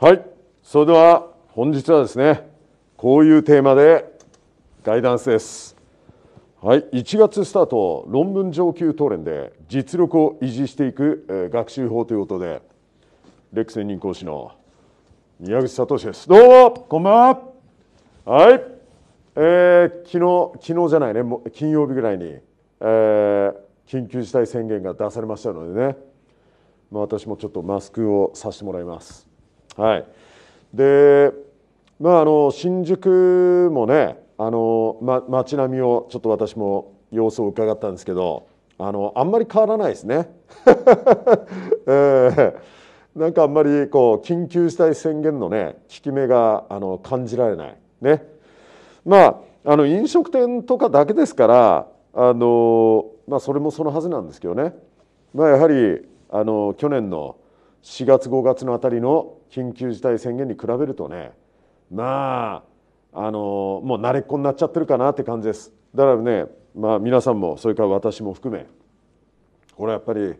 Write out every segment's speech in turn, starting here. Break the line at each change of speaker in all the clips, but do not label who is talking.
はいそれでは本日はですねこういうテーマでガイダンスですはい1月スタート論文上級討論で実力を維持していく学習法ということでレック専任講師の宮口聡ですどうもこんばんははいえー、昨日昨日じゃないね金曜日ぐらいに、えー、緊急事態宣言が出されましたのでね、まあ、私もちょっとマスクをさせてもらいますはい、で、まあ、あの新宿もねあの、ま、街並みをちょっと私も様子を伺ったんですけどあのあんまり変わらないですね。えー、なんかあんまりこう緊急事態宣言のね効き目があの感じられない。ねまあ、あの飲食店とかだけですからあの、まあ、それもそのはずなんですけどね、まあ、やはりあの去年の4月5月のあたりの緊急事態宣言に比べるとねまああのもう慣れっこになっちゃってるかなって感じですだからね、まあ、皆さんもそれから私も含めこれはやっぱり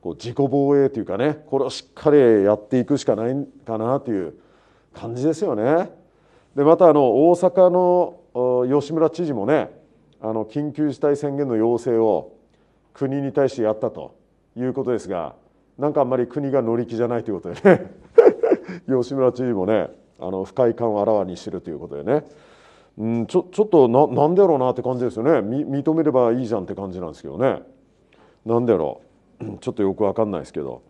こう自己防衛というかねこれをしっかりやっていくしかないかなという感じですよね。でまたあの大阪の吉村知事もねあの緊急事態宣言の要請を国に対してやったということですがなんかあんまり国が乗り気じゃないということでね吉村知事もねあの不快感をあらわにしてるということでね、うん、ちょちょっとななんでやろうなって感じですよね認めればいいじゃんって感じなんですけどねなんでやろうちょっとよく分かんないですけど、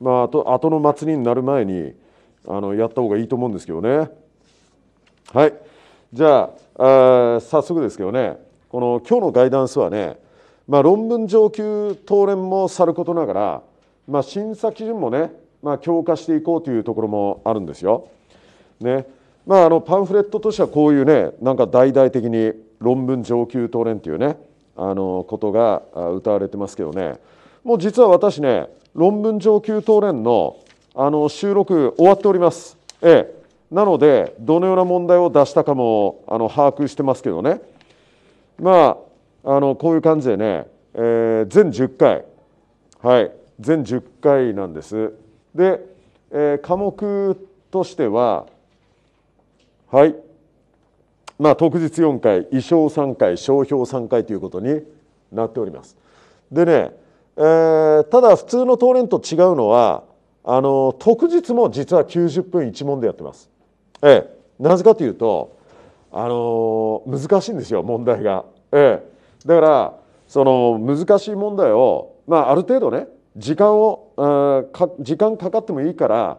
まあ、あと後の祭りになる前にあのやった方がいいと思うんですけどねはいじゃああ早速ですけどねこの今日のガイダンスはね、まあ、論文上級当連もさることながら、まあ、審査基準もねまあ、強化していこうというところもあるんですよ。ねまあ、あのパンフレットとしてはこういうねなんか大々的に論文上級討論というねあのことが歌われてますけどねもう実は私ね論文上級討論のあの収録終わっております。ええ、なのでどのような問題を出したかもあの把握してますけどねまああのこういう感じでね、えー、全10回はい全10回なんですで、えー、科目としてははい、まあ、特実4回衣装3回商標3回ということになっております。でね、えー、ただ普通の東連と違うのはあの特実も実は90分1問でやってます。ええ、なぜかというと、あのー、難しいんですよ問題が。ええ、だからその難しい問題を、まあ、ある程度ね時間をか時間かかってもいいから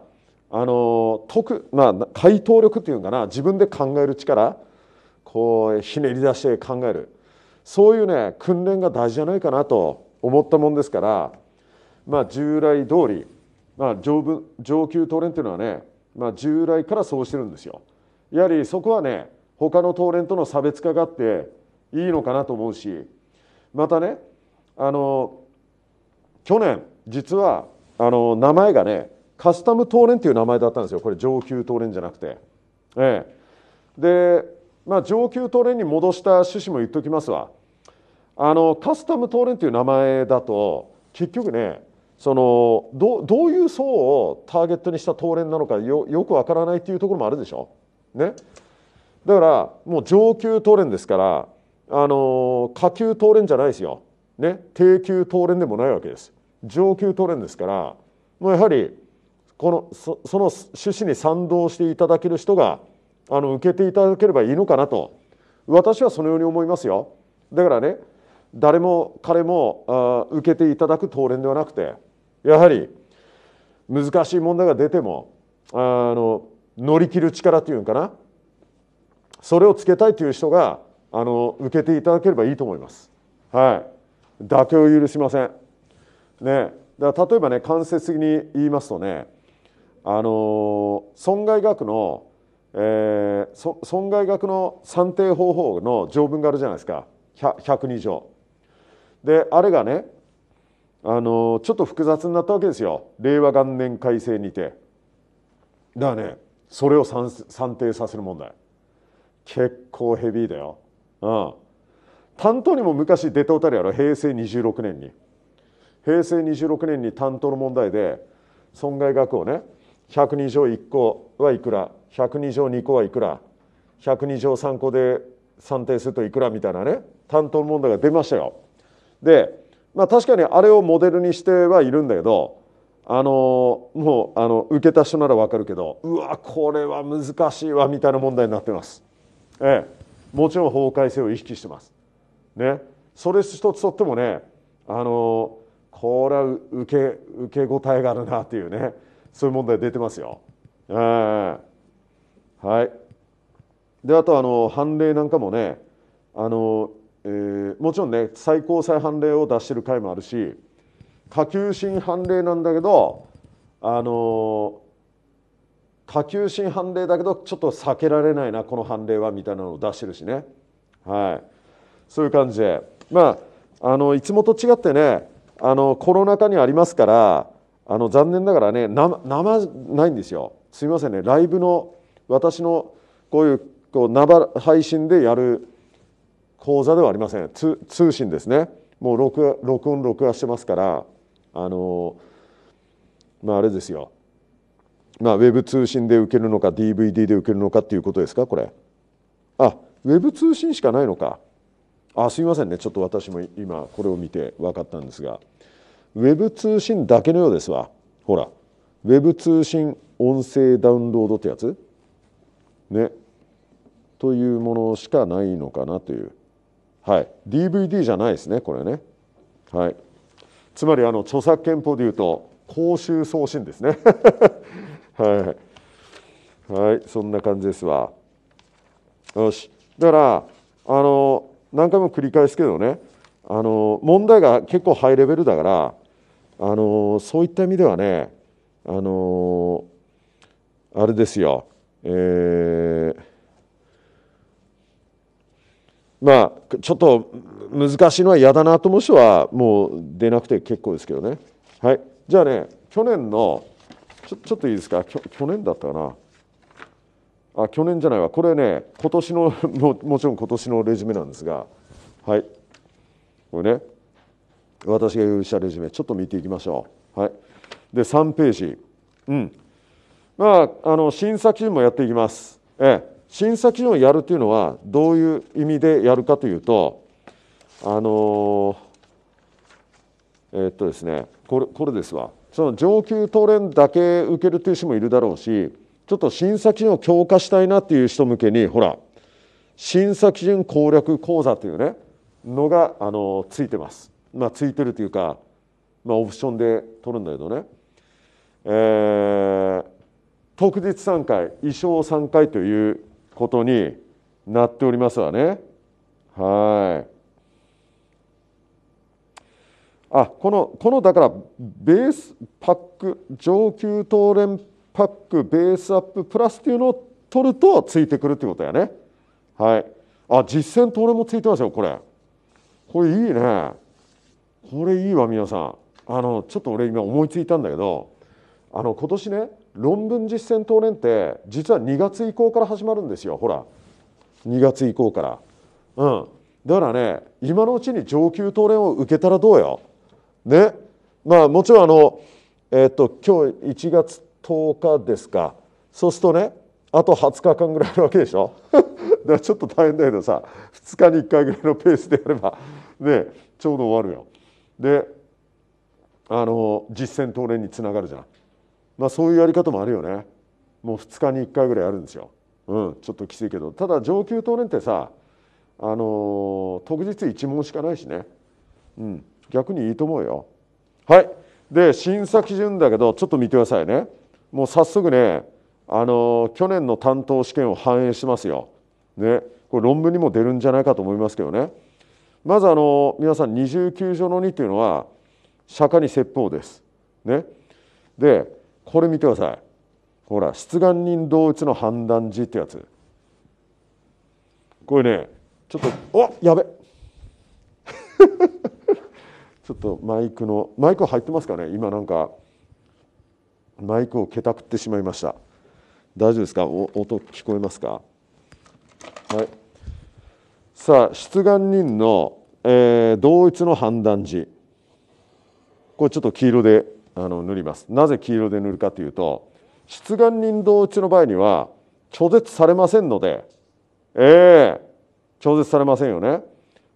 あの特、まあ、回答力っていうかな自分で考える力こうひねり出して考えるそういうね訓練が大事じゃないかなと思ったもんですから、まあ、従来通り、まあ、上分上級トレンっていうのはね、まあ、従来からそうしてるんですよ。やはりそこはね他のトレンとの差別化があっていいのかなと思うしまたねあの去年実はあの名前がねカスタム東連っていう名前だったんですよこれ上級東連じゃなくて。ええ、で、まあ、上級東連に戻した趣旨も言っときますわあのカスタム東連っていう名前だと結局ねそのどどういう層をターゲットにした東連なのかよよくわからないっていうところもあるでしょ。ね、だからもう上級東連ですからあの下級東連じゃないですよ、ね、低級東連でもないわけです。上級トレンですからもうやはりこのそその趣旨に賛同していただける人があの受けていただければいいのかなと私はそのように思いますよ。だからね誰も彼もあ受けていただく答弁ではなくてやはり難しい問題が出てもあの乗り切る力というのかなそれをつけたいという人があの受けていただければいいと思います。はい、妥協を許しませんね、だから例えばね間接的に言いますとね、あの損害額の、えー、損害額の算定方法の条文があるじゃないですか102条。であれがね、あのちょっと複雑になったわけですよ令和元年改正にて。だからねそれを算算定させる問題結構ヘビーだよ。うん担当にも昔出ておたるやろ平成26年に平成26年に担当の問題で損害額をね102条1項はいくら102条2項はいくら102条3項で算定するといくらみたいなね担当の問題が出ましたよ。で、まあ、確かにあれをモデルにしてはいるんだけどあのもうあの受けた人なら分かるけどうわこれは難しいわみたいな問題になってます。ええ、もちろん法改正を意識してます。ね、それ一つとってもねあのこれは受け受け答えがあるなというねそういう問題出てますよ。はいであとあの判例なんかもねあの、えー、もちろんね最高裁判例を出してる回もあるし下級審判例なんだけどあの下級審判例だけどちょっと避けられないなこの判例はみたいなのを出してるしね、はい、そういう感じでまああのいつもと違ってねあのコロナ禍にありますからあの残念ながらね生ないんですよすみませんねライブの私のこういうこう生配信でやる講座ではありません通信ですねもう録録音録画してますからあのまああれですよまあウェブ通信で受けるのか DVD で受けるのかっていうことですかこれあウェブ通信しかないのかあすみませんねちょっと私も今これを見て分かったんですが。ウェブ通信だけのようですわほらウェブ通信音声ダウンロードってやつねというものしかないのかなというはい DVD じゃないですねこれねはいつまりあの著作権法でいうと公衆送信ですね はい、はい、そんな感じですわよしだからあの何回も繰り返すけどねあの問題が結構ハイレベルだからあのそういった意味ではねあのあれですよ、えー、まあちょっと難しいのは嫌だなと思う人はもう出なくて結構ですけどねはいじゃあね去年のちょちょっといいですか去年だったかなあ去年じゃないわこれね今年の ももちろん今年のレジュメなんですがはいこれね私が用意したレジュメちょっと見ていきましょう。はい、で3ページ、うんまあ、あの審査基準もやっていきます。ええ、審査基準をやるというのはどういう意味でやるかというとあのえっとですねこれこれですわその上級トレンだけ受けるという人もいるだろうしちょっと審査基準を強化したいなっていう人向けにほら審査基準攻略講座というねのがあのついてます。まあ、ついてるというか、まあ、オプションで取るんだけどね、えー、特実3回衣装3回ということになっておりますわね。はいあこのこのだからベースパック上級レ連パックベースアッププラスっていうのを取るとついてくるってことやねはいあ実践レンもついてますよこれこれいいねこれいいわ皆さんあのちょっと俺今思いついたんだけどあの今年ね論文実践当年って実は2月以降から始まるんですよほら2月以降から。うん、だからね今のうちに上級当連を受けたらどうよ。ねまあもちろんあの、えっと今日1月10日ですかそうするとねあと20日間ぐらいあるわけでしょ だからちょっと大変だけどさ2日に1回ぐらいのペースでやればねちょうど終わるよ。であの実践党練につながるじゃん、まあ、そういうやり方もあるよねもう2日に1回ぐらいあるんですよ、うん、ちょっときついけどただ上級党練ってさあの特日1問しかないしね、うん、逆にいいと思うよはいで審査基準だけどちょっと見てくださいねもう早速ねあの去年の担当試験を反映しますよ、ね、これ論文にも出るんじゃないかと思いますけどねまずあの皆さん二十九条の二というのは釈迦に説法です。ね、でこれ見てください。ほら出願人同一の判断時ってやつ。これねちょっとおやべ ちょっとマイクのマイク入ってますかね今なんかマイクをけたくってしまいました。大丈夫ですか音聞こえますかはいさあ出願人の、えー、同一の判断時これちょっと黄色であの塗りますなぜ黄色で塗るかというと出願人同一の場合には拒絶されませんのでええー、拒絶されませんよね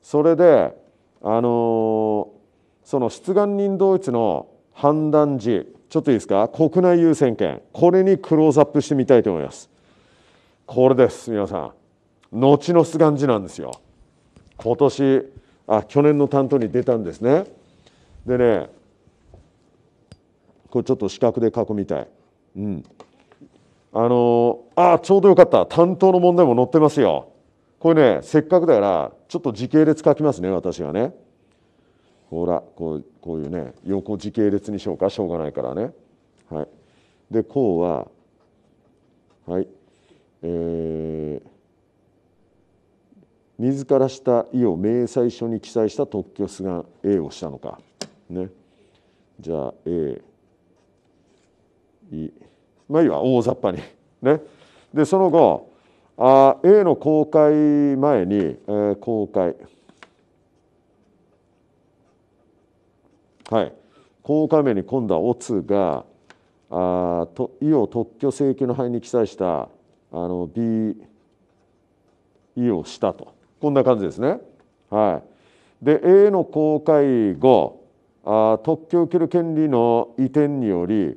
それであのー、その出願人同一の判断時ちょっといいですか国内優先権これにクローズアップしてみたいと思いますこれです皆さん後のスガなんですよ今年あ去年の担当に出たんですねでねこれちょっと四角で囲みたいうんあのあちょうどよかった担当の問題も載ってますよこれねせっかくだからちょっと時系列書きますね私がねほらこうこういうね横時系列にしようかしょうがないからねはいでこうははいえー自らした意を明細書に記載した特許出願 A をしたのか。ね、じゃあ A まあいいわ大雑把に。ね、でその後あ A の公開前に、えー、公開はい公開面に今度はオツがあと意を特許請求の範囲に記載したあの B 意をしたと。こんな感じですね。はい、で A の公開後あ特許を受ける権利の移転により、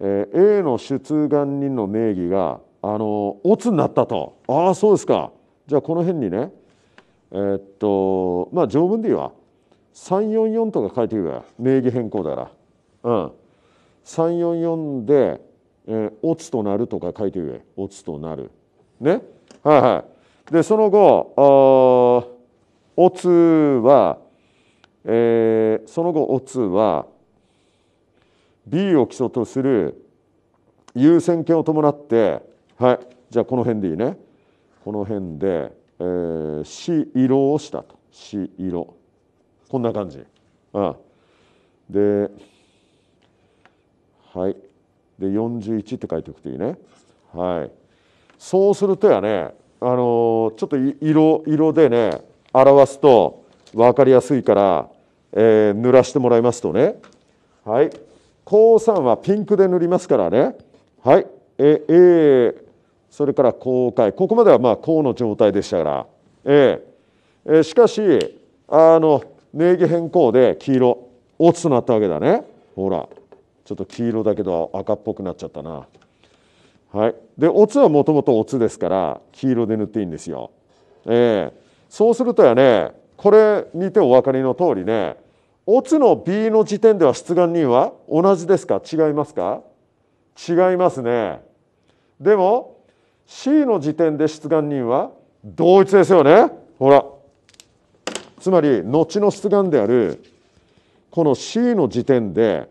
えー、A の出願人の名義があのオツになったとああそうですかじゃあこの辺にねえー、っとまあ条文でいいわ344とか書いてくるから名義変更だらうん344で、えー、オツとなるとか書いてくれオツとなるねはいはいでその後おつは、えー、その後おつは B を基礎とする優先権を伴ってはいじゃあこの辺でいいねこの辺で、えー、死色をしたと C 色こんな感じ、うん、ではいで41って書いておくといいねはいそうするとやねあのー、ちょっと色色でね表すと分かりやすいから、えー、濡らしてもらいますとねはい高3はピンクで塗りますからねはいえ A それから公開ここまではまあ高の状態でしたから、ええー、しかしあの名義変更で黄色オツとなったわけだねほらちょっと黄色だけど赤っぽくなっちゃったな。はい、でおつはもともとおつですから黄色で塗っていいんですよ。えー、そうするとやねこれ見てお分かりの通りねおつの B の時点では出願人は同じですか違いますか違いますね。でも C の時点で出願人は同一ですよね。ほらつまり後の出願であるこの C の時点で、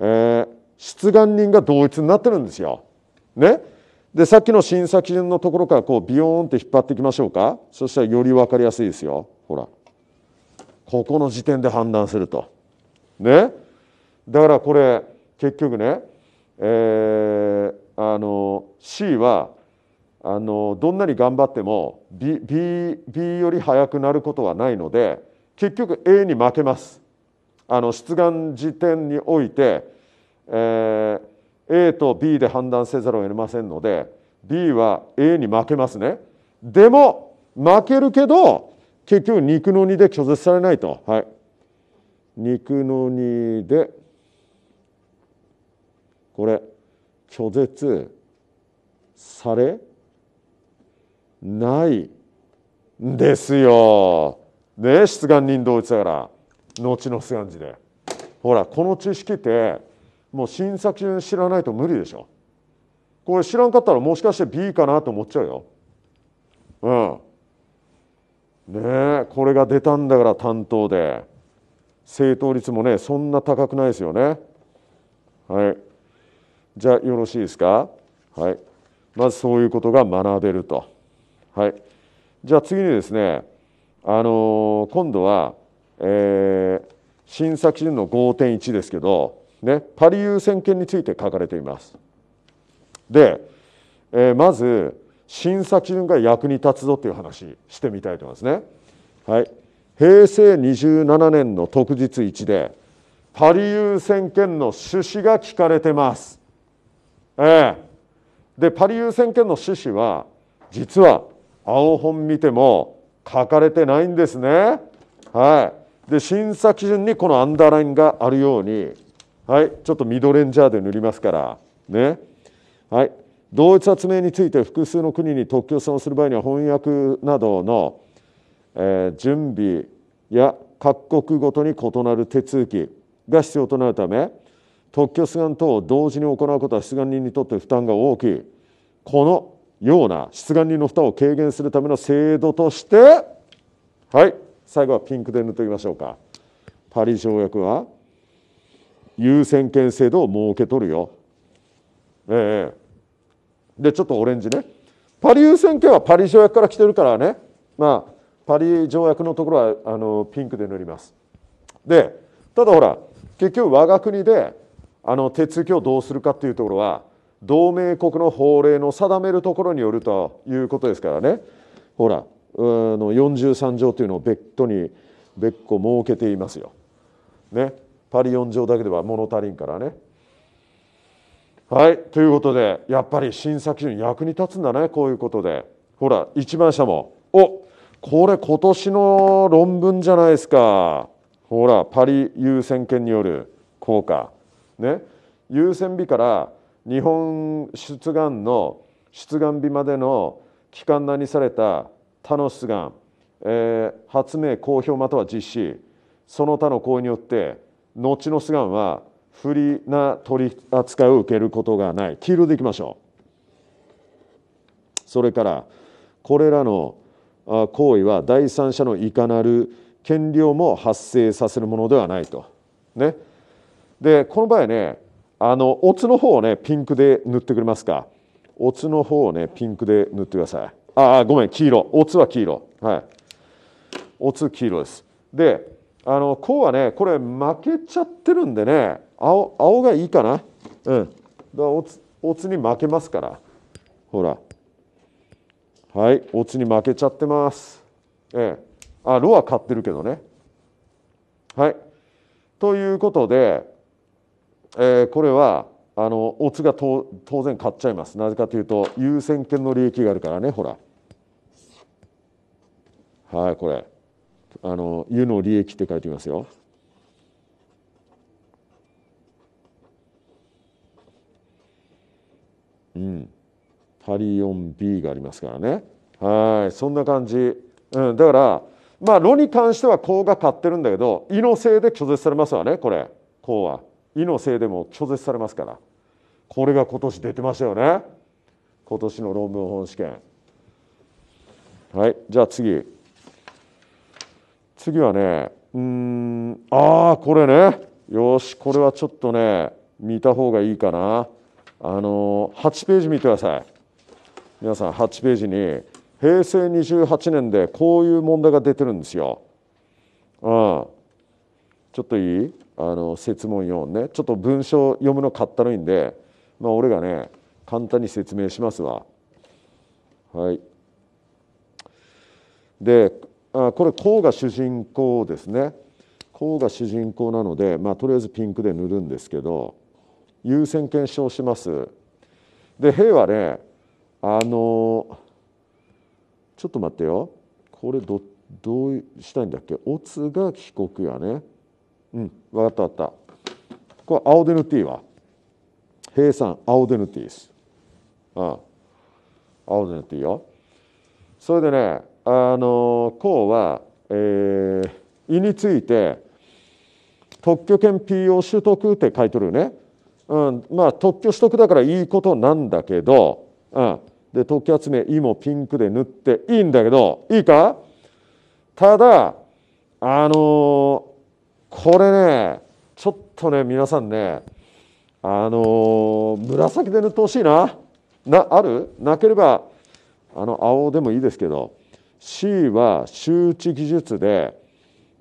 えー、出願人が同一になってるんですよ。ねでさっきの審査基準のところからこうビヨーンって引っ張っていきましょうかそしたらより分かりやすいですよほらここの時点で判断するとねだからこれ結局ねえー、あの C はあのどんなに頑張っても B, B, B より速くなることはないので結局 A に負けます。あの出願時点において、えー、A と B で判断せざるを得ませんので B は A に負けますね。でも負けるけど結局肉の2で拒絶されないと。はい、肉の2でこれ拒絶されないんですよ。ね出願人同一だから後の出願時で。ほらこの知識ってもう審査基準知らないと無理でしょこれ知らんかったらもしかして B かなと思っちゃうようんねえこれが出たんだから担当で正答率もねそんな高くないですよねはいじゃあよろしいですかはいまずそういうことが学べるとはいじゃあ次にですねあのー、今度は、えー、審査基準の5.1ですけどね、パリ優先権について書かれています。で、えー、まず審査基準が役に立つぞという話してみたいと思いますね。はい、平成27年の特日1でパリ優先権の趣旨が聞かれてます。えー、でパリ優先権の趣旨は実は青本見ても書かれてないんですね。はい、で審査基準にこのアンダーラインがあるようにはいちょっとミドレンジャーで塗りますからねはい同一発明について複数の国に特許損をする場合には翻訳などの、えー、準備や各国ごとに異なる手続きが必要となるため特許出願等を同時に行うことは出願人にとって負担が大きいこのような出願人の負担を軽減するための制度としてはい最後はピンクで塗っておきましょうかパリ条約は優先権制度を設けとるよ。ええー、でちょっとオレンジねパリ優先権はパリ条約から来てるからねまあパリ条約のところはあのピンクで塗ります。でただほら結局我が国であの手続きをどうするかっていうところは同盟国の法令の定めるところによるということですからねほらの43条というのを別途に別個設けていますよ。ね、パリ4条だけでは物足りんからね。はいということでやっぱり審査基準役に立つんだねこういうことでほら一番下もおこれ今年の論文じゃないですかほらパリ優先権による効果ね優先日から日本出願の出願日までの期間内にされた他の出願、えー、発明公表または実施その他の行為によって後のスガンは不利な取り扱いを受けることがない黄色でいきましょうそれからこれらの行為は第三者のいかなる権利をも発生させるものではないと。ね、でこの場合ねあのおつの方をねピンクで塗ってくれますかおつの方をねピンクで塗ってくださいああごめん黄色おつは黄色はいおつ黄色ですであのこうはねこれ負けちゃってるんでね青青がいいかなうんだからおつおつに負けますからほらはいおつに負けちゃってますええあロは買ってるけどねはいということで、えー、これはあのオツが当然買っちゃいますなぜかというと優先権の利益があるからねほらはいこれ。あの湯の利益って書いてますよ。うん、パリオン B がありますからね。はいそんな感じ、うん、だからまあ炉に関してはうが買ってるんだけど「い」のせいで拒絶されますわねこれ「うは「い」のせいでも拒絶されますからこれが今年出てましたよね今年の論文本試験。はいじゃあ次。次はねうんああこれねよしこれはちょっとね見た方がいいかなあの8ページ見てください皆さん8ページに平成28年でこういう問題が出てるんですよ。うん、ちょっといいあの説問4ねちょっと文章読むのかったるいんで、まあ、俺がね簡単に説明しますわ。はい、であこれ項が主人公ですね項が主人公なので、まあ、とりあえずピンクで塗るんですけど優先検証しますで兵はねあのちょっと待ってよこれどどうしたいんだっけオツが帰国やねうん分かった分かったこれ青で塗っていいわ兵さん青で塗っていいですああ青で塗っていいよそれでねあの項は、えー、胃について特許権 PO 取得って書いてるよね、うん、まあ特許取得だからいいことなんだけど、うん、で特許集め「い」もピンクで塗っていいんだけどいいかただあのー、これねちょっとね皆さんねあのー、紫で塗ってほしいななあるなければあの青でもいいですけど C は周知技術で、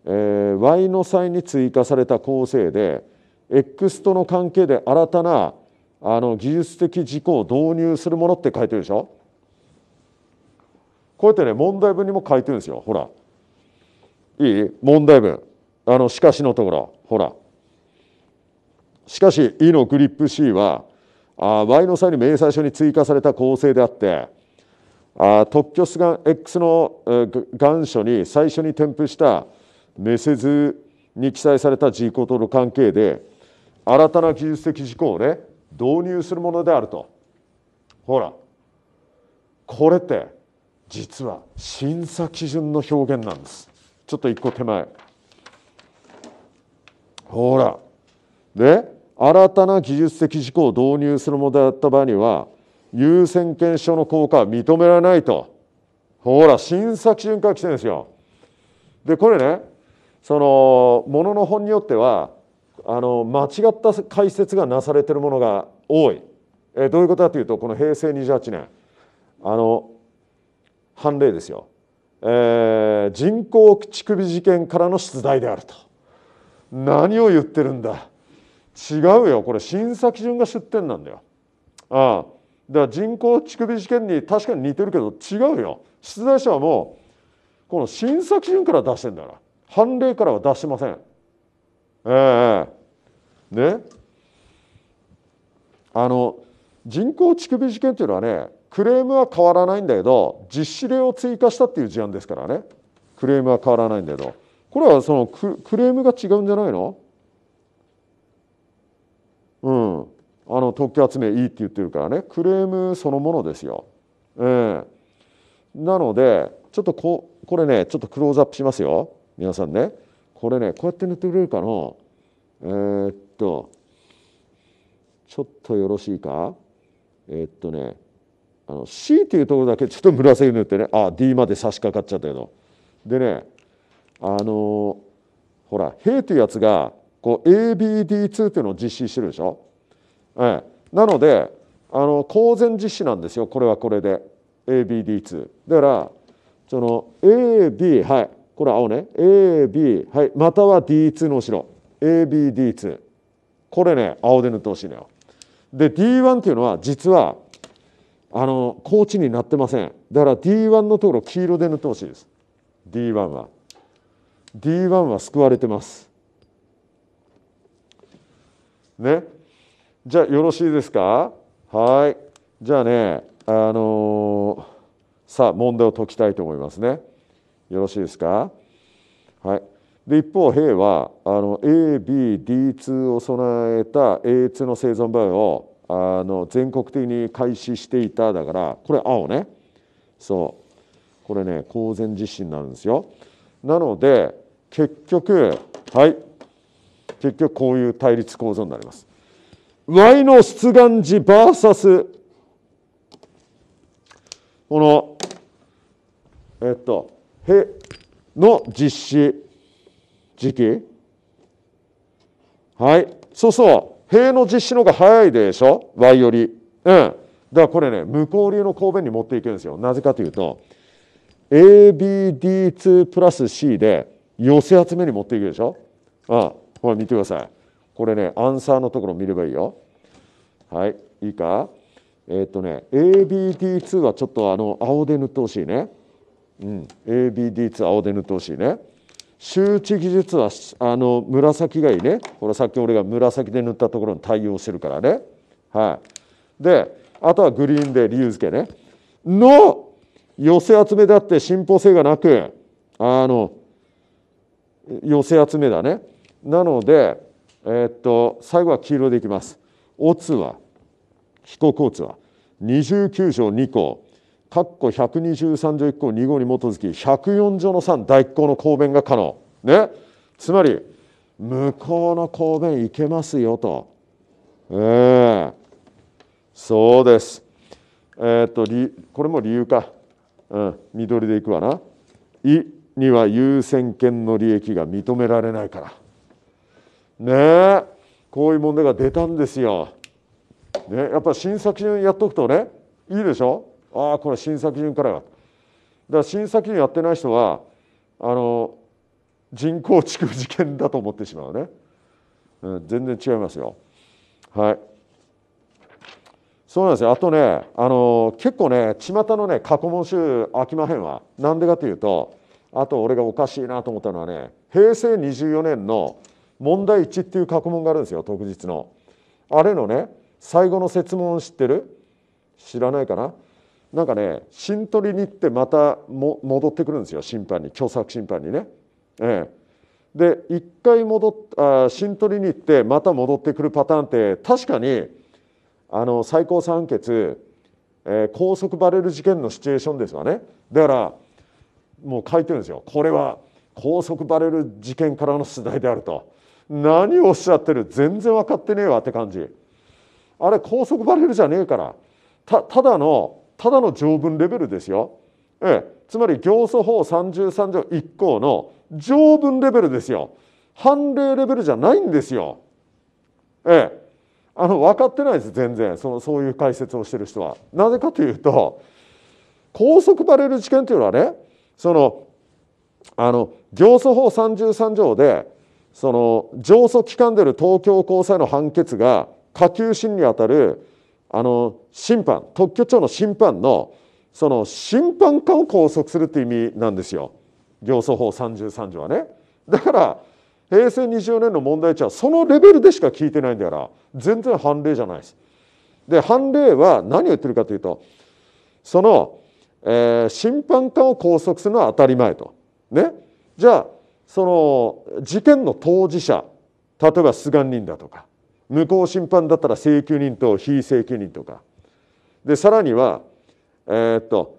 えー、Y の際に追加された構成で X との関係で新たなあの技術的事項を導入するものって書いてるでしょこうやってね問題文にも書いてるんですよほらいい問題文あのしかしのところほらしかし E のグリップ C はあ Y の際に明細書に追加された構成であってあ特許スが X の願書に最初に添付したメセズに記載された事項との関係で新たな技術的事項をね導入するものであるとほらこれって実は審査基準の表現なんですちょっと一個手前ほらで新たな技術的事項を導入するものであった場合には優先権証の効果は認められないとほら審査基準から来てるんですよ。でこれねそのものの本によってはあの間違った解説がなされてるものが多い。えどういうことかというとこの平成28年あの判例ですよ、えー、人工乳首事件からの出題であると何を言ってるんだ違うよこれ審査基準が出典なんだよああだから人工乳首事件に確かに似てるけど違うよ出題者はもうこの審査基準から出してんだから判例からは出してません。えー、ねあの人工乳首事件っていうのはねクレームは変わらないんだけど実施例を追加したっていう事案ですからねクレームは変わらないんだけどこれはそのクレームが違うんじゃないのあの特許集めいいって言ってるからねクレームそのものですよ。えー、なのでちょっとここれねちょっとクローズアップしますよ皆さんねこれねこうやって塗ってくれるかなえー、っとちょっとよろしいかえー、っとねあの C っていうところだけちょっと紫塗ってねあ D まで差し掛かっちゃったけどでねあのー、ほら「へ」っていうやつがこう ABD2 っていうのを実施してるでしょええ、なのであの公然実施なんですよこれはこれで ABD2 だからその AB はいこれ青ね AB はいまたは D2 の後ろ ABD2 これね青で塗ってほしいのよで D1 っていうのは実はあの高知になってませんだから D1 のところ黄色で塗ってほしいです D1 は D1 は救われてますねじゃあよろしいですかはいじゃあねあのー、さあ問題を解きたいと思いますねよろしいですかはいで一方丙はあの ABD2 を備えた A2 の生存場合をあの全国的に開始していただからこれ青ねそうこれね公然実施になるんですよなので結局はい結局こういう対立構造になります Y の出願時 VS このえっとへの実施時期はいそうそうへの実施の方が早いでしょ Y よりうんだからこれね向こう流の公弁に持っていけるんですよなぜかというと ABD2 プラス C で寄せ集めに持っていくでしょああこれ見てくださいこれねアンサーのところ見ればいいよはいいいかえー、っとね ABD2 はちょっとあの青で塗ってほしいねうん ABD2 青で塗ってほしいね周知技術はあの紫がいいねほらさっき俺が紫で塗ったところに対応してるからねはいであとはグリーンで理由付けねの寄せ集めだって進歩性がなくあの寄せ集めだねなのでえー、っと最後は黄色でいきます。オツは飛行交通は29条2項括弧123条1項2号に基づき104条の3第1項の公弁が可能。ね、つまり向こうの公弁いけますよと。えー、そうです。えー、っとこれも理由か。うん、緑でいくわな。いには優先権の利益が認められないから。ねこういう問題が出たんですよ。ね、やっぱ審査基準やっとくとねいいでしょああこれ審査基準からだから審査基準やってない人はあの人工畜事件だと思ってしまうね、うん、全然違いますよはいそうなんですよあとねあの結構ね巷のね過去問集飽きまへんわなんでかというとあと俺がおかしいなと思ったのはね平成24年の問題1っていう過問があるんですよ特日の。あれのね最後の設問知ってる知らないかななんかね新取りに行ってまたも戻ってくるんですよ審判に共作審判にね。ええで一回戻っあ新取りに行ってまた戻ってくるパターンって確かにあの最高判決、えー、高速バレル事件のシチュエーションですわねだからもう書いてるんですよこれは高速バレル事件からの出題であると何をおっしゃってる全然分かってねえわって感じあれ高速バレルじゃねえからたただのただの条文レベルですよ、ええ、つまり行訴法33条1項の条文レベルですよ判例レベルじゃないんですよええあの分かってないです全然そのそういう解説をしてる人はなぜかというと高速バレル事件というのはねそのあの行訴法33条でその上訴機関である東京高裁の判決が下級審にあたるあの審判特許庁の審判のその審判官を拘束するという意味なんですよ行訴法33条はね。だから平成20年の問題値はそのレベルでしか聞いてないんだから全然判例じゃないです。で判例は何を言ってるかというとその、えー、審判官を拘束するのは当たり前と。ね、じゃあその事件の当事者例えば出願人だとか無効審判だったら請求人と非請求人とかでさらには、えー、っと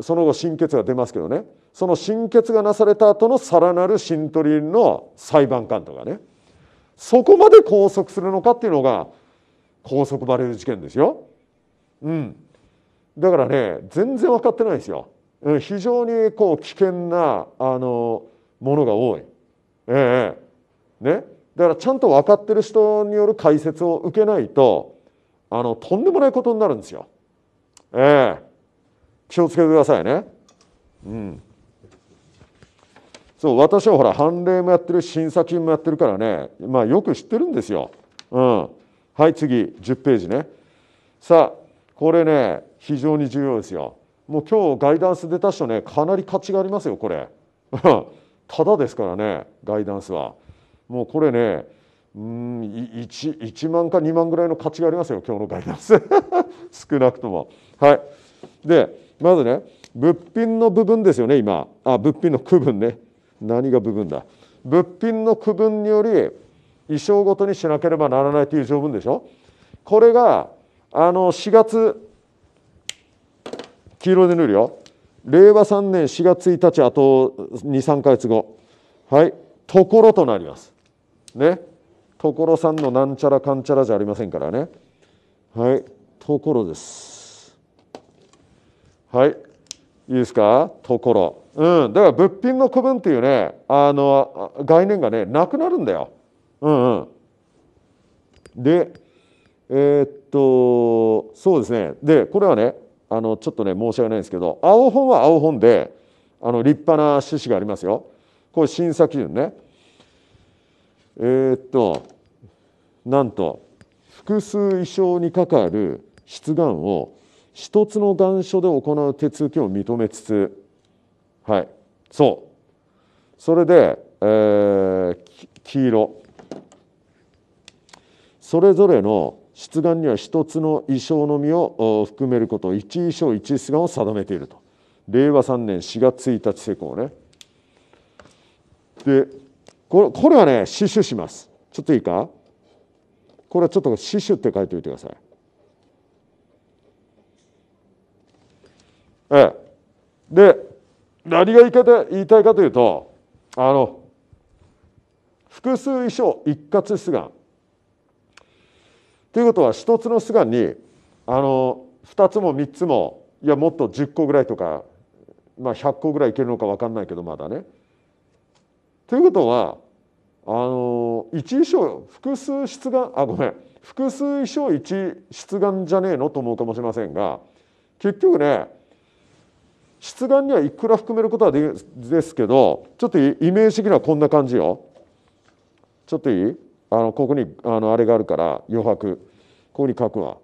その後審決が出ますけどねその審決がなされた後のさらなる新取りの裁判官とかねそこまで拘束するのかっていうのが拘束バレる事件ですよ。うん、だからね全然分かってないですよ。非常にこう危険なあのものが多い。ええね、だからちゃんと分かってる人による解説を受けないとあのとんでもないことになるんですよ。ええ気をつけてくださいね。うん、そう私はほら判例もやってる審査金もやってるからね、まあ、よく知ってるんですよ。うん、はい次10ページね。さあこれね非常に重要ですよ。もう今日ガイダンス出た人ねかなり価値がありますよこれ。ただですからねガイダンスはもうこれねうん 1, 1万か2万ぐらいの価値がありますよ今日のガイダンス 少なくともはいでまずね物品の部分ですよね今あ物品の区分ね何が部分だ物品の区分により衣装ごとにしなければならないという条文でしょこれがあの4月黄色で塗るよ令和3年4月1日あと23か月後はいところとなりますねところさんのなんちゃらかんちゃらじゃありませんからねはいところですはいいいですかところうんだから物品の区分っていうねあの概念がねなくなるんだようんうんでえー、っとそうですねでこれはねあのちょっとね申し訳ないんですけど青本は青本であの立派な趣旨がありますよ。これ審査基準ね。えー、っとなんと複数異常にかかる出願を一つの願書で行う手続きを認めつつはいそうそれで、えー、黄色それぞれの出願には一つの意匠のみを含めること一意書一出願を定めていると令和3年4月1日施行ねでこれこれはね死守しますちょっといいかこれはちょっと死守って書いておいてくださいええで何が言いたいかというとあの複数意書一括出願ということは一つの巣がにあの2つも3つもいやもっと10個ぐらいとか、まあ、100個ぐらいいけるのか分かんないけどまだね。ということはあの一衣装複数出願あごめん複数衣装一出願じゃねえのと思うかもしれませんが結局ね出願にはいくら含めることはでですけどちょっとイメージ的にはこんな感じよ。ちょっといいあのここにあのあれがあるから余白ここに書くわ。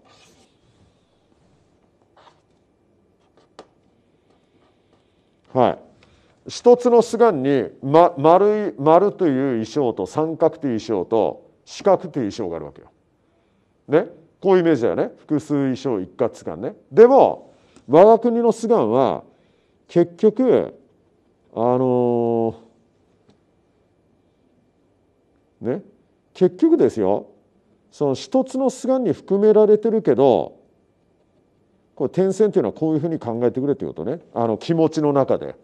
はい、一つの巣岩に、ま、丸い丸という意装と三角という意装と四角という意装があるわけよ。ねこういうイメージだよね複数意装一括巣岩ね。でも我が国の巣岩は結局あのー、ね結局ですよその一つの菅に含められてるけどこれ点線というのはこういうふうに考えてくれということねあの気持ちの中で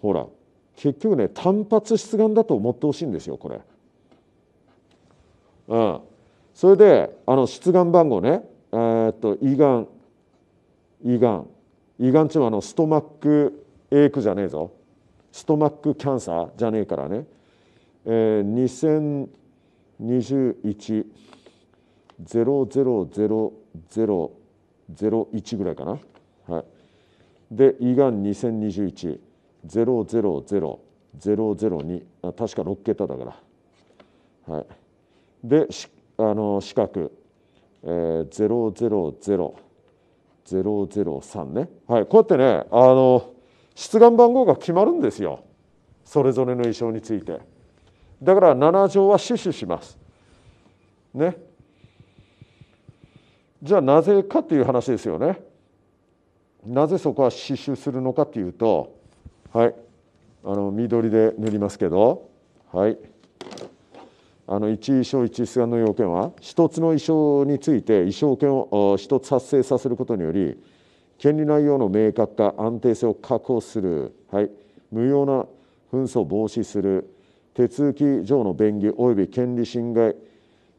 ほら結局ね単発出願だと思ってほしいんですよこれ。うん、それであの出願番号ね、えー、っと胃がん胃がん胃がんちゅうはあのストマックエイクじゃねえぞストマックキャンサーじゃねえからねえー、2021-000001ぐらいかな。はい、で胃がん2021-000002確か6桁だから。はい、であの四角、えー、000 003ね、はい、こうやってねあの出願番号が決まるんですよそれぞれの衣装について。だから七条は死守します。ね。じゃあなぜかという話ですよね。なぜそこは死守するのかというと、はい、あの緑で塗りますけど、はい、あの一衣装一出願の要件は一つの衣装について衣装権を一つ発生させることにより権利内容の明確化安定性を確保する、はい、無用な紛争を防止する手続き上の便宜及び権利侵害、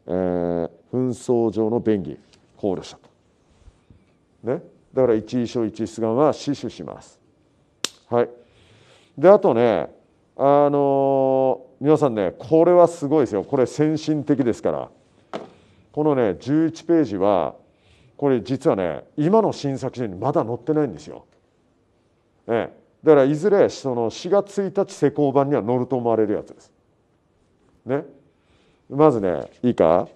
えー、紛争上の便宜考慮したと、ね、だから一書一出願は死守しますはいであとねあのー、皆さんねこれはすごいですよこれ先進的ですからこのね11ページはこれ実はね今の新作辞典にまだ載ってないんですよ。ね、だからいずれその4月1日施工版には乗ると思われるやつです。ね、まずねいいか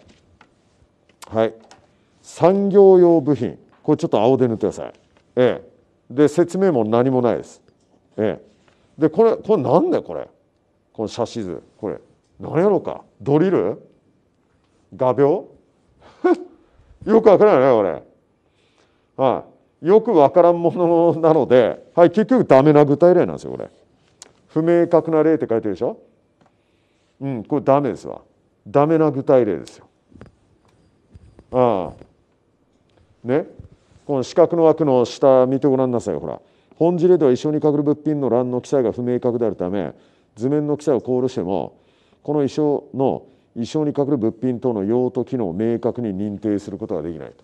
はい産業用部品これちょっと青で塗ってください。ええ、で説明も何もないです。ええ、でこれこれ何だよこれこの写真図これ何やろうかドリル画鋲 よくわからないねこれ。はい、よくわからんものなので、はい、結局ダメな具体例なんですよこれ。不明確な例って書いてるでしょうんこれダメですわ。ダメな具体例ですよ。ああ。ねこの四角の枠の下見てごらんなさいほら。本事例では一緒に隠る物品の欄の記載が不明確であるため図面の記載を考慮してもこの意匠の意匠に隠る物品等の用途機能を明確に認定することができないと。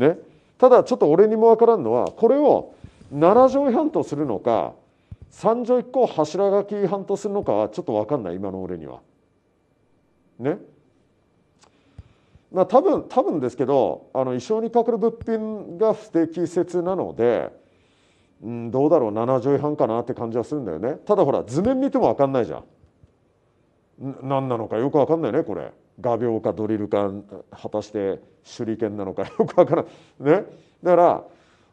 ねただちょっと俺にも分からんのはこれを7条違反とするのか3条1項柱書き違反とするのかはちょっと分かんない今の俺には。ねまあ、多分多分ですけどあの衣装にかかる物品が不適切なので、うん、どうだろう7条違反かなって感じはするんだよねただほら図面見ても分かんないじゃん何なのかよく分かんないねこれ画鋲かドリルか果たして手裏剣なのかよくわからんねだから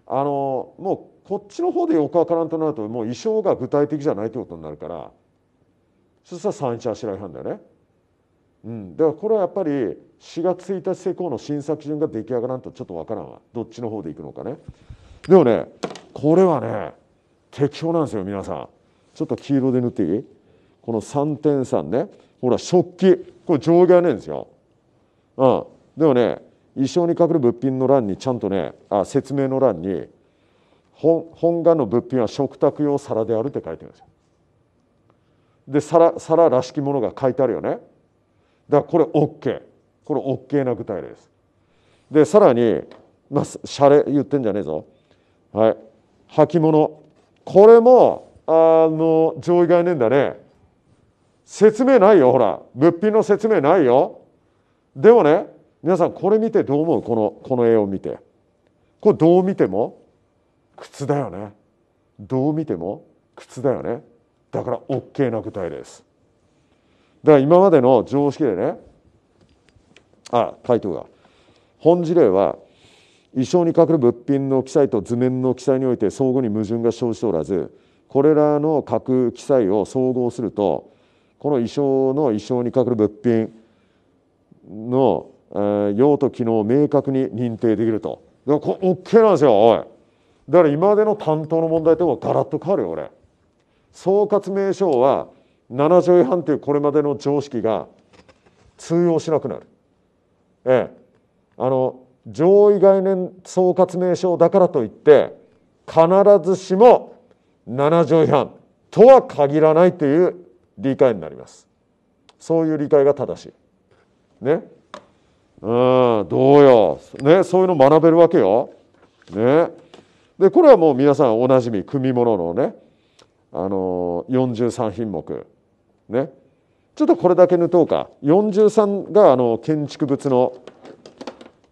あのもうこっちの方でよくわからんとなるともう衣装が具体的じゃないってことになるからそしたら三一柱い反だよね。うん、だからこれはやっぱり4月1日施行の審査基準が出来上がらんとちょっとわからんわどっちの方でいくのかねでもねこれはね適当なんですよ皆さんちょっと黄色で塗っていいこの3三ねほら食器これ上下はねえんですよ。うん、でもね衣装に隠れ物品の欄にちゃんとねあ説明の欄に本願の物品は食卓用皿であるって書いてるんですよ。で皿皿らしきものが書いてあるよね。だからこれ OK これ OK な具体例です。でさらにまあシャレ言ってんじゃねえぞ。はい履物これもあの上位概念だね。説明ないよほら物品の説明ないよでもね皆さんこれ見てどう思うこのこの絵を見てこれどう見ても靴だよねどう見ても靴だよねだから OK な具体ですだから今までの常識でねあ回答が本事例は衣装に隠れる物品の記載と図面の記載において相互に矛盾が生じておらずこれらの各記載を総合するとこの意匠の意匠にかくる物品の、え用途機能を明確に認定できるとだからこ OK なんですよおいだから今までの担当の問題ともガラッと変わるよ俺総括名称は7条違反というこれまでの常識が通用しなくなるええあの上位概念総括名称だからといって必ずしも7条違反とは限らないという理解になりますそういう理解が正しいねうんどうよ、ね、そういうの学べるわけよ、ね、でこれはもう皆さんおなじみ組物のねあの43品目ねちょっとこれだけ抜とうか43があの建築物の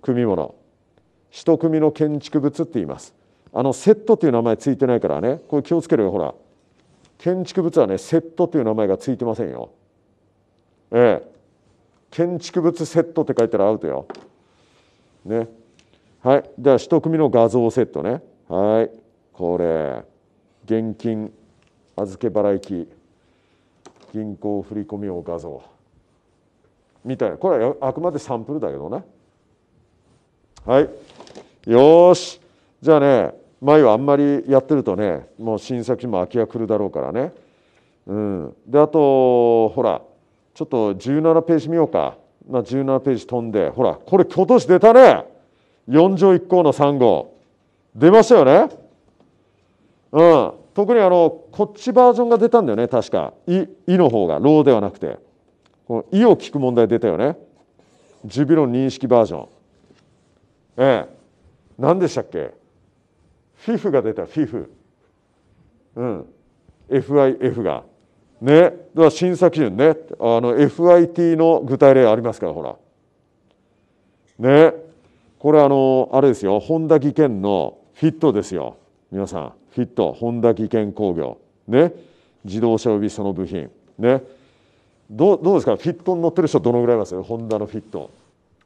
組物一組の建築物って言いますあのセットっていう名前ついてないからねこれ気をつけるよほら建築物はねセットという名前がついてませんよ。ええ、建築物セットって書いたらアウトよ。ね。はい。では1一組の画像セットね。はい。これ。現金預け払い機銀行振込用画像みたいなこれはあくまでサンプルだけどねはいよしじゃあね前はあんまりやってるとねもう新作も空きが来るだろうからね、うん、であとほらちょっと17ページ見ようか、まあ、17ページ飛んでほらこれ今年出たね4条1項の3号出ましたよねうん特にあのこっちバージョンが出たんだよね確か「い」いの方が「ろう」ではなくてこの「い」を聞く問題出たよねジュビロ認識バージョンええ何でしたっけフィフが出たフィフ、うん、FIF がねでは審査基準ねあの FIT の具体例ありますからほらねこれあのあれですよ本田技研のフィットですよ皆さんフィット本田技研工業ね自動車及びその部品ねどうどうですかフィットに乗ってる人どのぐらいいますホンダのフィット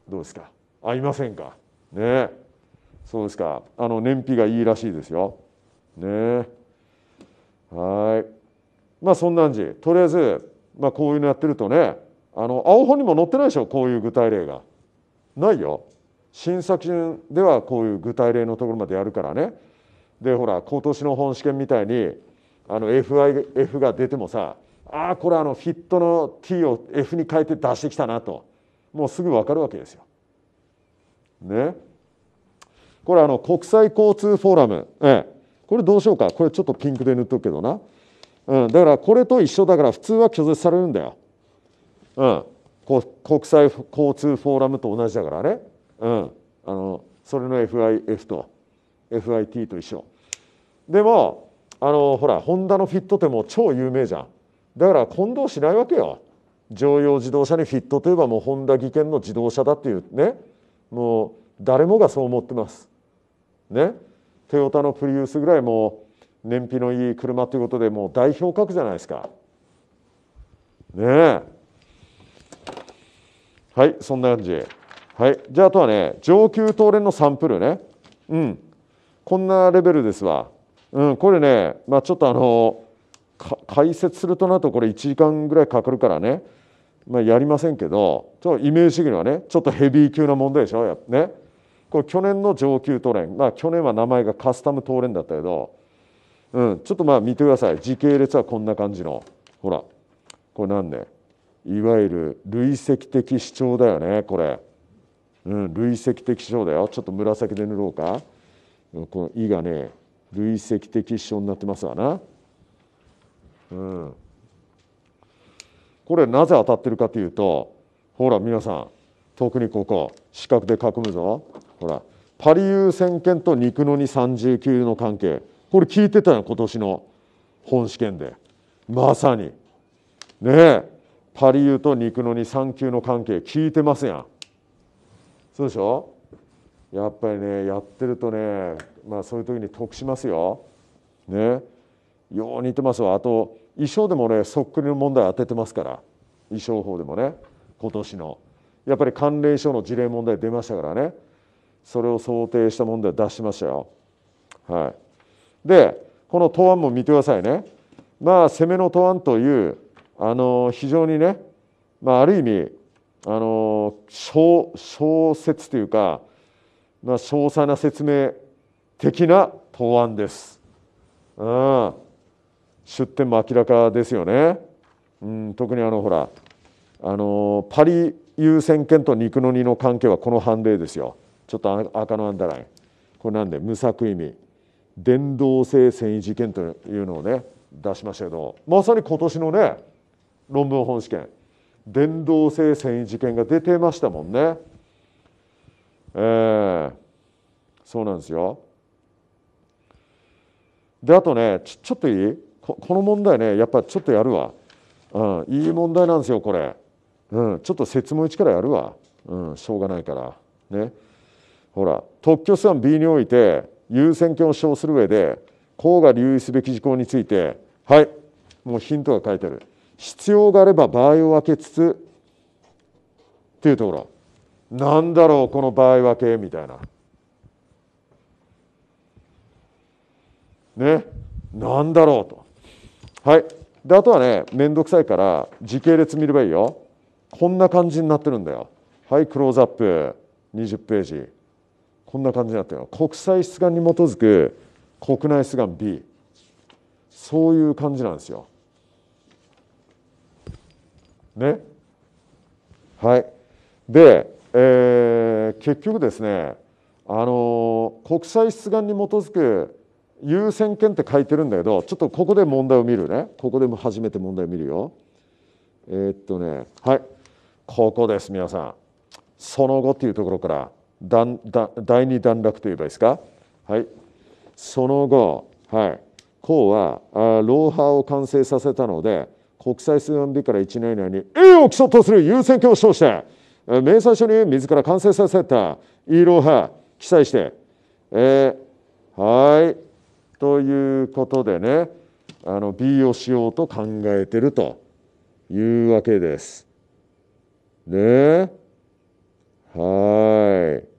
どうですか合いませんかねそうですか。あの燃費がいいらしいですよ。ねはい。まあそんなんじ。とりあえず、まあ、こういうのやってるとね、あの青本にも載ってないでしょ、こういう具体例が。ないよ。新作品ではこういう具体例のところまでやるからね。で、ほら、今年の本試験みたいに、あの FIF が出てもさ、ああ、これあのフィットの T を F に変えて出してきたなと、もうすぐ分かるわけですよ。ね。これあの国際交通フォーラム、ええ、これどうしようかこれちょっとピンクで塗っとくけどな、うん、だからこれと一緒だから普通は拒絶されるんだよ、うん、こ国際交通フォーラムと同じだからね、うん、あのそれの FIF と FIT と一緒でもあのほらホンダのフィットっても超有名じゃんだから混同しないわけよ乗用自動車にフィットといえばもうホンダ技研の自動車だっていうねもう誰もがそう思ってます。ねトヨタのプリウスぐらいも燃費のいい車ということでもう代表格じゃないですか。ねえはいそんな感じ。はいじゃああとはね上級レンのサンプルねうんこんなレベルですわ。うん、これね、まあ、ちょっとあの解説するとなるとこれ1時間ぐらいかかるからね、まあ、やりませんけどちょイメージ的にはねちょっとヘビー級な問題でしょやねこれ去年の上級トレン、まあ、去年は名前がカスタムトレンだったけど、うん、ちょっとまあ見てください時系列はこんな感じのほらこれ何ねいわゆる累積的主張だよねこれ、うん、累積的主張だよちょっと紫で塗ろうかこの「い」がね累積的主張になってますわな。うんこれなぜ当たってるかというとほら皆さん特にここ四角で囲むぞほらパリ優先権と肉の2 3 9の関係これ聞いてたよ今年の本試験でまさにねえパリ優と肉の2 3 9の関係聞いてますやんそうでしょやっぱりねやってるとねまあそういう時に得しますよねよう似てますわあと衣装でもねそっくりの問題当ててますから衣装法でもね今年のやっぱり関連書の事例問題出ましたからねそれを想定した問題を出しましたよ。はい、でこの答案も見てくださいね。まあ攻めの答案というあの非常にね、まあ、ある意味あの小小説というか、まあ、詳細な説明的な答案です。うん、出典も明らかですよね。うん、特にあのほらあのパリ優先権と肉の2の関係はこの判例ですよ。ちょっと赤のアンダーラインこれなんで無作為味電動性繊維事件というのをね出しましたけどまさに今年のね論文本試験電動性繊維事件が出てましたもんね。えー、そうなんですよ。であとねちちょっといいここの問題ねやっぱちょっとやるわ、うん、いい問題なんですよこれ、うん、ちょっと説も一からやるわ、うん、しょうがないからねほら特許資産 B において優先権を主張する上で公が留意すべき事項についてはいもうヒントが書いてある必要があれば場合を分けつつっていうところなんだろうこの場合分けみたいなねなんだろうとはいであとはね面倒くさいから時系列見ればいいよこんな感じになってるんだよはいクローズアップ20ページこんな感じになってる国際出願に基づく国内出願 B そういう感じなんですよ。ねはいで、えー、結局ですねあのー、国際出願に基づく優先権って書いてるんだけどちょっとここで問題を見るねここでも初めて問題を見るよ。えー、っとねはいここです皆さん。その後っていうところから第二段落といえばいいですか、はい、その後、はい、うはあローハーを完成させたので国際水安日から1年以内に A を基礎とする優先権を称して明細書に自ら完成させた E ーローハー記載して、えー、はいということでねあの B をしようと考えてるというわけです。ねはい。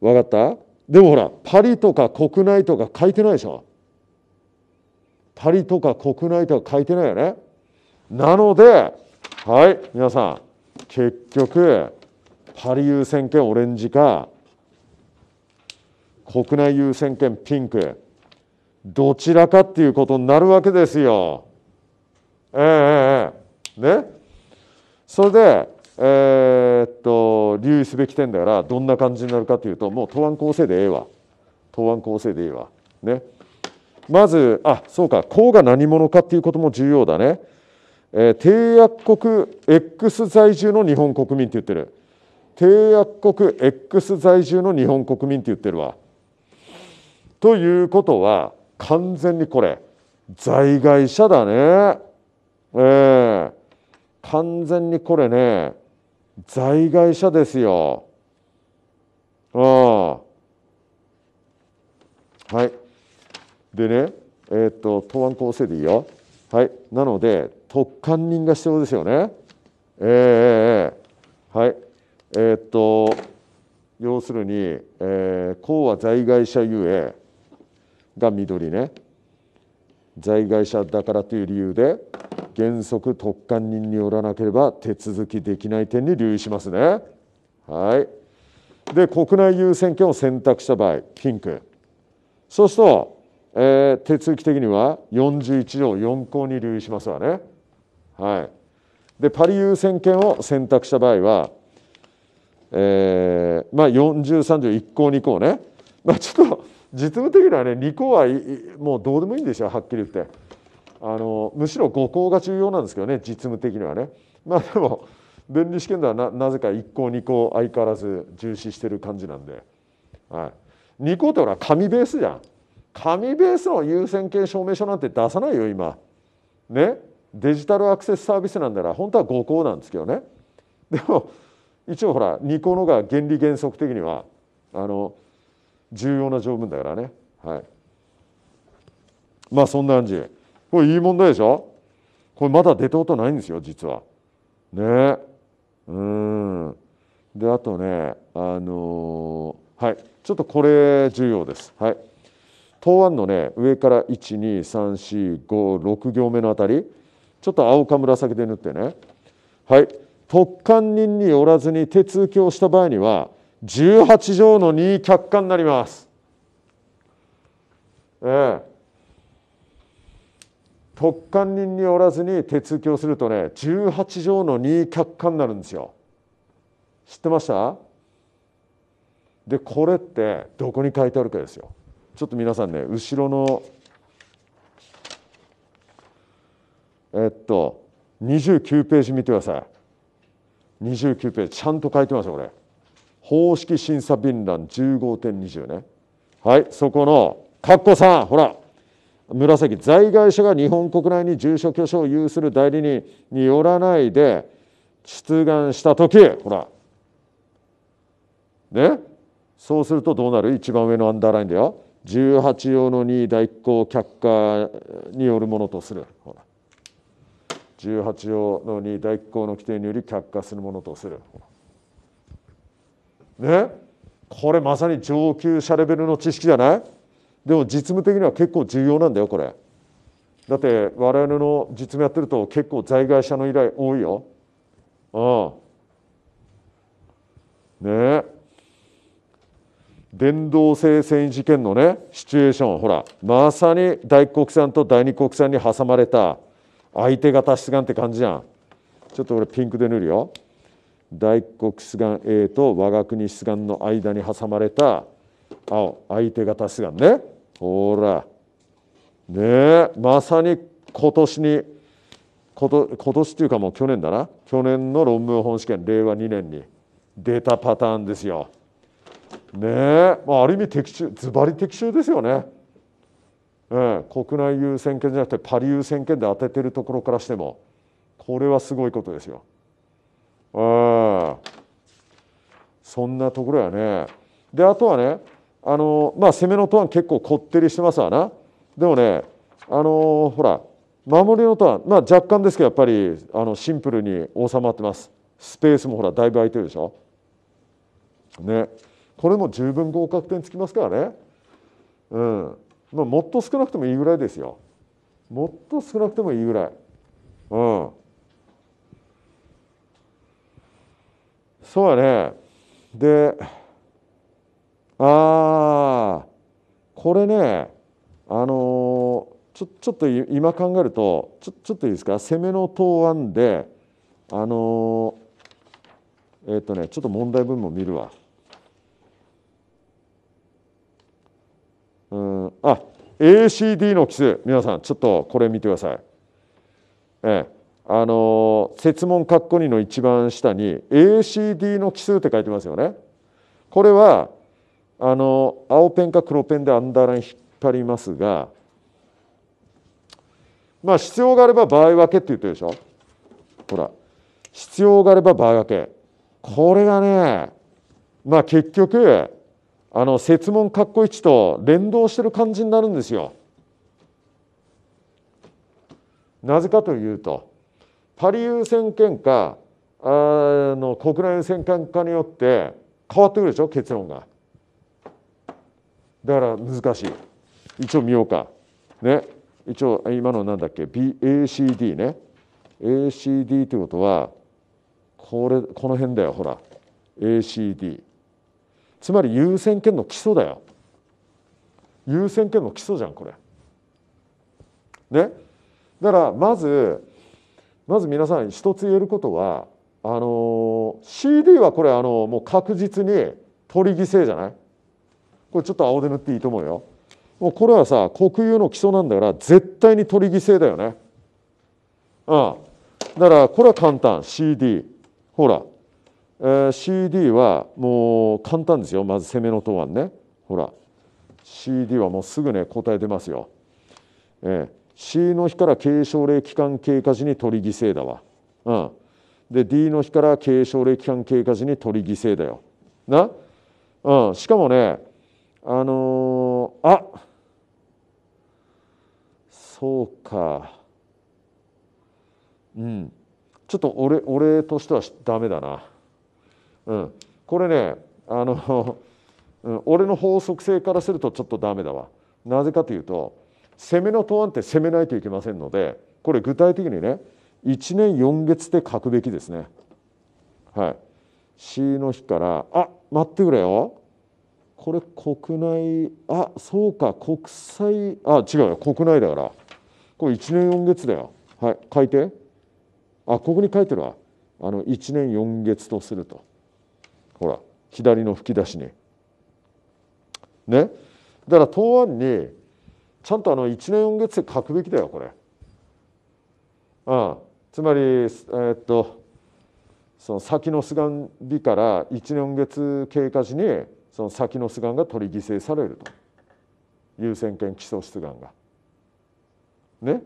分かったでもほらパリとか国内とか書いてないでしょパリとか国内とか書いてないよねなのではい皆さん結局パリ優先権オレンジか国内優先権ピンクどちらかっていうことになるわけですよ。ええええねそれで、えー、留意すべき点だからどんな感じになるかというともう答案構成でええわ答案構成でええわねまずあそうかうが何者かっていうことも重要だね、えー、締約国 X 在住の日本国民って言ってる締約国 X 在住の日本国民って言ってるわということは完全にこれ在外者だねええー、完全にこれね在外者ですよ。ああ。はい。でね、えー、っと、答案構成でいいよ。はい。なので、特管人が必要ですよね。えー、はい。えー、っと、要するに、えー、こうは在外者ゆえが緑ね。在外者だからという理由で原則特管人によらなければ手続きできない点に留意しますね。はい、で国内優先権を選択した場合ピンクそうすると、えー、手続き的には41条4項に留意しますわね。はい、でパリ優先権を選択した場合は、えーまあ、43条1項2項ね、まあ、ちょっと実務的にはね2項はもうどうでもいいんですよはっきり言って。あのむしろ5項が重要なんですけどね実務的にはね。まあでも分離試験ではななぜか1項2項相変わらず重視してる感じなんで、はい、2項ってほら紙ベースじゃん紙ベースの優先権証明書なんて出さないよ今ねデジタルアクセスサービスなんだら本当は5項なんですけどねでも一応ほら2項のが原理原則的にはあの重要な条文だからねはいまあそんな感じこれいい問題でしょこれまだ出たことないんですよ実は。ねうんであとねあのー、はいちょっとこれ重要です。はい答案のね上から12345行目のあたりちょっと青か紫で塗ってねはい特管人によらずに手続きをした場合には18条の2却下になります。ええ特管人におらずに手続きをするとね18条の2客観になるんですよ。知ってましたでこれってどこに書いてあるかですよ。ちょっと皆さんね後ろのえっと29ページ見てください。29ページちゃんと書いてますよこれ。方式審査便覧15.20ね。はいそこの括さんほら紫在外者が日本国内に住所居所を有する代理人によらないで出願した時ほらねそうするとどうなる一番上のアンダーラインだよ18用の2代行却下によるものとするほら18用の2代行の規定により却下するものとするねこれまさに上級者レベルの知識じゃないでも実務的には結構重要なんだよこれ。だって我々の実務やってると結構在外者の依頼多いよ。うん。ね伝動性繊維事件のねシチュエーションほらまさに大国産と第二国産に挟まれた相手方出願って感じじゃん。ちょっと俺ピンクで塗るよ。大国出願 A と我が国出願の間に挟まれた青相手方出願ね。ほらねえまさに今年にこと今年っていうかもう去年だな去年の論文本試験令和2年に出たパターンですよ。ねえ、まあ、ある意味的中ずばり的中ですよね。ええ、国内優先権じゃなくてパリ優先権で当ててるところからしてもこれはすごいことですよ。あそんなところやね。であとはねあのまあ攻めのターン結構こってりしてますわなでもねあのほら守りのターン、まあ、若干ですけどやっぱりあのシンプルに収まってますスペースもほらだいぶ空いてるでしょねこれも十分合格点つきますからねうん、まあ、もっと少なくてもいいぐらいですよもっと少なくてもいいぐらいうんそうやねでああこれねあのちょちょっと今考えるとちょちょっといいですか攻めの答案であのえっ、ー、とねちょっと問題文も見るわ。うん、あ ACD の奇数皆さんちょっとこれ見てください。ええ、あの設問括弧2の一番下に ACD の奇数って書いてますよね。これはあの青ペンか黒ペンでアンダーライン引っ張りますがまあ必要があれば場合分けって言ってるでしょほら必要があれば場合分けこれがねまあ結局あの設問括弧1と連動してる感じになるんですよ。なぜかというとパリ優先権かあの国内優先権かによって変わってくるでしょ結論が。だから難しい一応見ようかね一応今のなんだっけ BACD ね ACD ってことはこれこの辺だよほら ACD つまり優先権の基礎だよ優先権の基礎じゃんこれねだからまずまず皆さん一つ言えることはあの CD はこれあのもう確実に取り犠牲じゃないこれちょっと青で塗っていいと思うよもうこれはさ国有の基礎なんだから絶対に取り犠牲だよねあん。だからこれは簡単 CD ほら、えー、CD はもう簡単ですよまず攻めの答案ねほら CD はもうすぐね答え出ますよ、えー、C の日から軽症例期間経過時に取り犠牲だわ、うん、で D の日から軽症例期間経過時に取り犠牲だよな、うん、しかもねあのー、あそうかうんちょっと俺俺としてはダメだなうんこれねあの、うん、俺の法則性からするとちょっとダメだわなぜかというと攻めの答案って攻めないといけませんのでこれ具体的にね1年4月で書くべきですねはい C の日からあ待ってくれよこれ国内あそうか国際あ違うよ国内だからこれ1年4月だよはい書いてあここに書いてるわあの1年4月とするとほら左の吹き出しにねだから答案にちゃんとあの1年4月で書くべきだよこれああつまりえー、っとその先の巣ガ日から1年4月経過時にその先の巣がんが取り犠牲されると優先権基礎出がんが。ね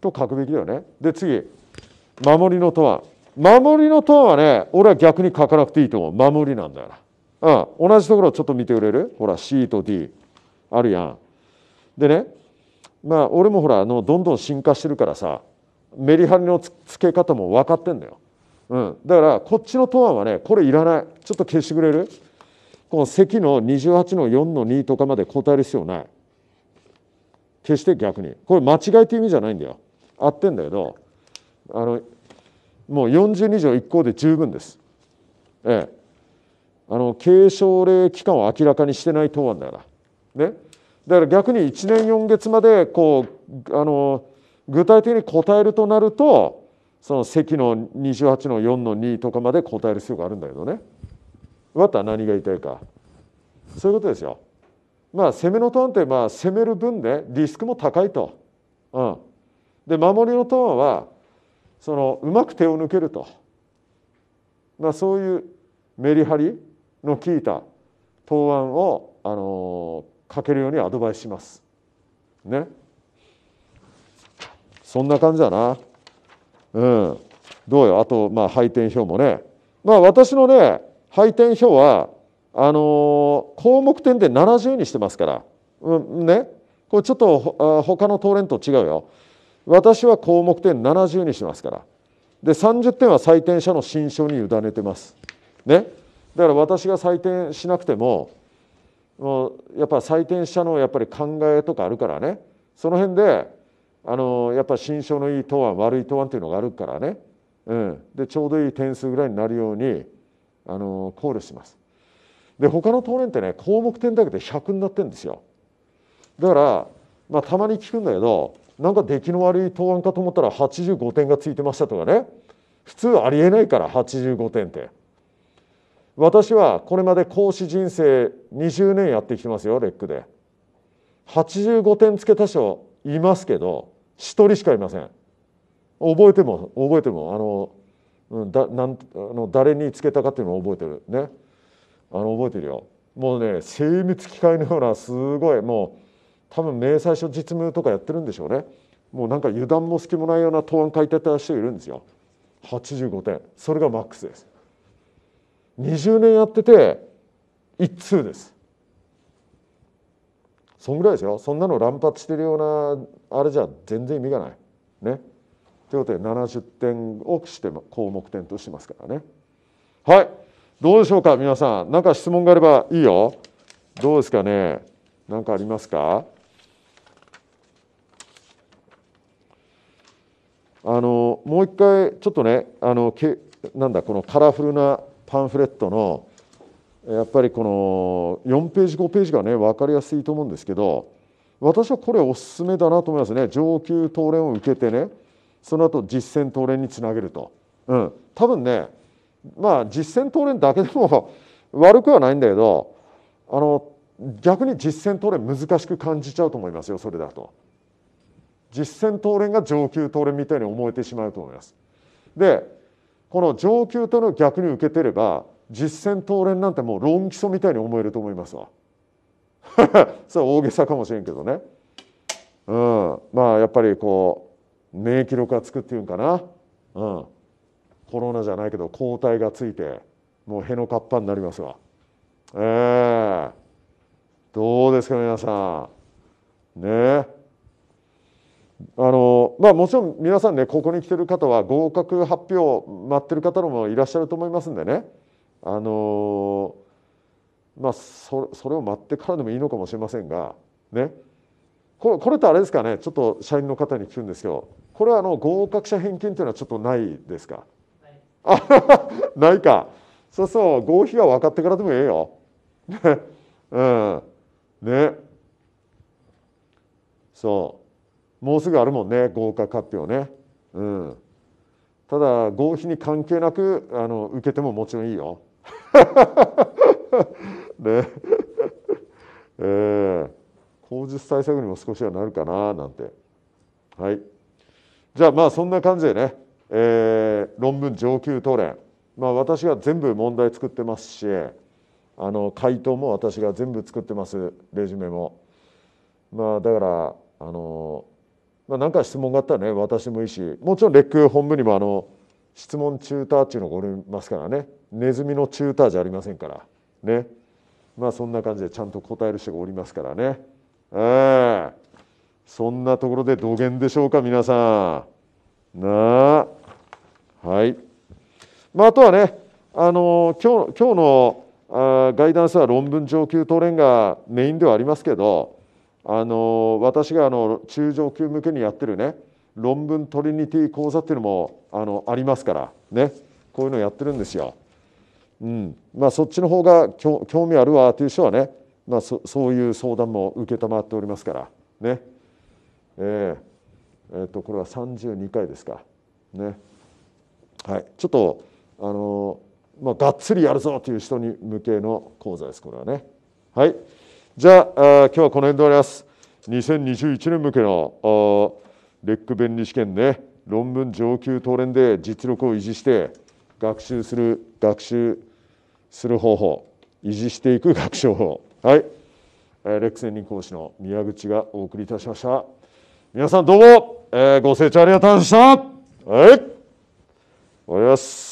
と書くべきだよね。で次守りのとは守りのとはね俺は逆に書かなくていいと思う守りなんだよな。うん、同じところちょっと見てくれるほら C と D あるやん。でねまあ俺もほらあのどんどん進化してるからさメリハリのつけ方も分かってんだよ。うん、だからこっちの答案はねこれいらないちょっと消してくれるこの積の28の4の2とかまで答える必要ない決して逆にこれ間違いって意味じゃないんだよ合ってんだけどあのもう42条1項で十分です。ええ、あの継承令期間を明らかにしてない答案だから。ね、だから逆に1年4月までこうあの具体的に答えるとなるとその積の28の4の2とかまで答える必要があるんだけどね。わタ何が言いたいかそういうことですよ。まあ攻めのトーンってまあ攻める分ねリスクも高いと。うん、で守りのトーンはそのうまく手を抜けると、まあ、そういうメリハリの効いた答案を、あのかけるようにアドバイスします。ね。そんな感じだな。うん。どうよ。あと、まあ、配点表もね。まあ、私のね、配点表はあのー、項目点で70にしてますから、うん、ねこれちょっと他の東連と違うよ私は項目点70にしますからで30点は採点者の心証に委ねてますねだから私が採点しなくてもうやっぱ採点者のやっぱり考えとかあるからねその辺であのやっぱ心証のいい答案悪い答案っていうのがあるからね、うん、でちょうどいい点数ぐらいになるようにあの考慮します。で他の答練ってね項目点だけで100になってんですよ。だから、まあ、たまに聞くんだけどなんか出来の悪い答案かと思ったら85点がついてましたとかね普通ありえないから85点って。私はこれまで講師人生20年やってきてますよレックで。85点つけた人いますけど1人しかいません。覚えても覚えてもあのうん、だなんあの誰につけたかっていうのを覚えてるねあの覚えてるよもうね精密機械のようなすごいもう多分明細書実務とかやってるんでしょうねもうなんか油断も隙もないような答案書いてた人いるんですよ85点それがマックスです20年やってて1通ですそんぐらいですよそんなの乱発してるようなあれじゃ全然意味がないねということで70点をして項目点としてますからね。はいどうでしょうか皆さん何か質問があればいいよ。どうですかね何かありますかあのもう一回ちょっとねあのけなんだこのカラフルなパンフレットのやっぱりこの4ページ5ページがね分かりやすいと思うんですけど私はこれおすすめだなと思いますね上級答練を受けてねその後実践党連につなげると、うん、多分ねまあ実践党連だけでも悪くはないんだけどあの逆に実践党連難しく感じちゃうと思いますよそれだと。実践党連が上級党連みたいに思えてしまうと思います。でこの上級との逆に受けてれば実践党連なんてもう論基礎みたいに思えると思いますわ。それは大げさかもしれんけどね。うん、まあやっぱりこう免疫力がつくっていうんかな、うん、コロナじゃないけど抗体がついてもうへのかっぱになりますわ。えー、どうですか皆さん。ねあのまあ、もちろん皆さんねここに来てる方は合格発表待ってる方もいらっしゃると思いますんでねあのまあそそれを待ってからでもいいのかもしれませんがねこれこれってあれですかねちょっと社員の方に聞くんですけどこれはあの合格者返金というのはちょっとないですか、はい、ないかそうそう合否が分かってからでもええよ。ね うんねそうもうすぐあるもんね合格発表ね。うん、ただ合否に関係なくあの受けてももちろんいいよ。ねえー、口述対策にも少しはなるかななんてはい。じゃあまあそんな感じでね、えー、論文上級トレまあ、私が全部問題作ってますしあの回答も私が全部作ってますレジュメも。まあ、だからあの、まあ、か質問があったらね私もいいしもちろんレック本部にもあの質問チューターっていうのがおりますからねネズミのチューターじゃありませんからねまあそんな感じでちゃんと答える人がおりますからね。えーそんなところで土源でしょうか皆さん。なあはい、まあ、あとはねあの今日今日のあガイダンスは論文上級トレンがメインではありますけどあの私があの中上級向けにやってるね論文トリニティ講座っていうのもあのありますからねこういうのやってるんですよ。うんまあ、そっちの方が興味あるわという人はね、まあ、そそういう相談も承っておりますからね。えーえー、とこれは32回ですか、ねはい、ちょっとあのー、まあ、がっつりやるぞという人に向けの講座ですこれはね。はい、じゃああ今日はこの辺で終わります。2021年向けのレック弁理試験ね論文上級答練で実力を維持して学習する学習する方法維持していく学習法はい、えレック専任講師の宮口がお送りいたしました。皆さんどうも、えー、ご清聴ありがとうございました。はい。終わります。